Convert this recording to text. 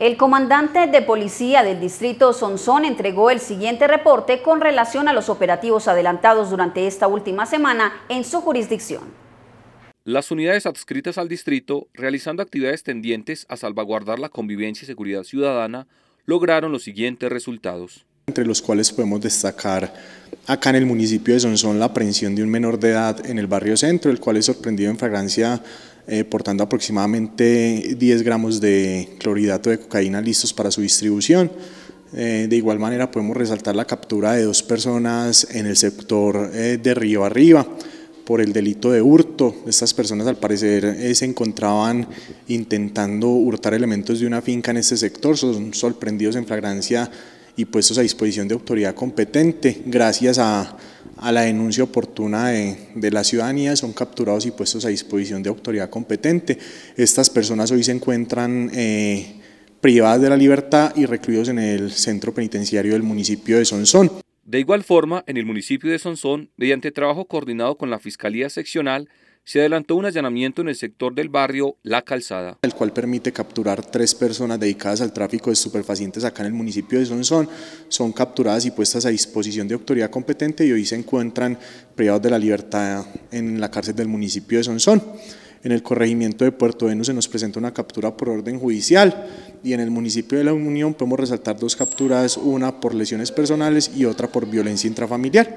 El comandante de policía del distrito Sonsón entregó el siguiente reporte con relación a los operativos adelantados durante esta última semana en su jurisdicción. Las unidades adscritas al distrito, realizando actividades tendientes a salvaguardar la convivencia y seguridad ciudadana, lograron los siguientes resultados. Entre los cuales podemos destacar acá en el municipio de Sonsón la aprehensión de un menor de edad en el barrio centro, el cual es sorprendido en fragancia eh, portando aproximadamente 10 gramos de clorhidrato de cocaína listos para su distribución. Eh, de igual manera podemos resaltar la captura de dos personas en el sector eh, de Río Arriba por el delito de hurto. Estas personas al parecer se encontraban intentando hurtar elementos de una finca en este sector, son sorprendidos en flagrancia y puestos a disposición de autoridad competente gracias a a la denuncia oportuna de, la ciudadanía, son capturados y puestos a disposición de autoridad competente. Estas personas hoy se encuentran eh, privadas de la libertad y recluidos en el centro penitenciario del municipio de Sonsón. De igual forma, en el municipio de Sonsón, mediante trabajo coordinado con la Fiscalía Seccional, se adelantó un allanamiento en el sector del barrio La Calzada. El cual permite capturar tres personas dedicadas al tráfico de superfacientes acá en el municipio de Sonsón. Son capturadas y puestas a disposición de autoridad competente y hoy se encuentran privados de la libertad en la cárcel del municipio de Sonsón. En el corregimiento de Puerto Venus se nos presenta una captura por orden judicial y en el municipio de La Unión podemos resaltar dos capturas, una por lesiones personales y otra por violencia intrafamiliar.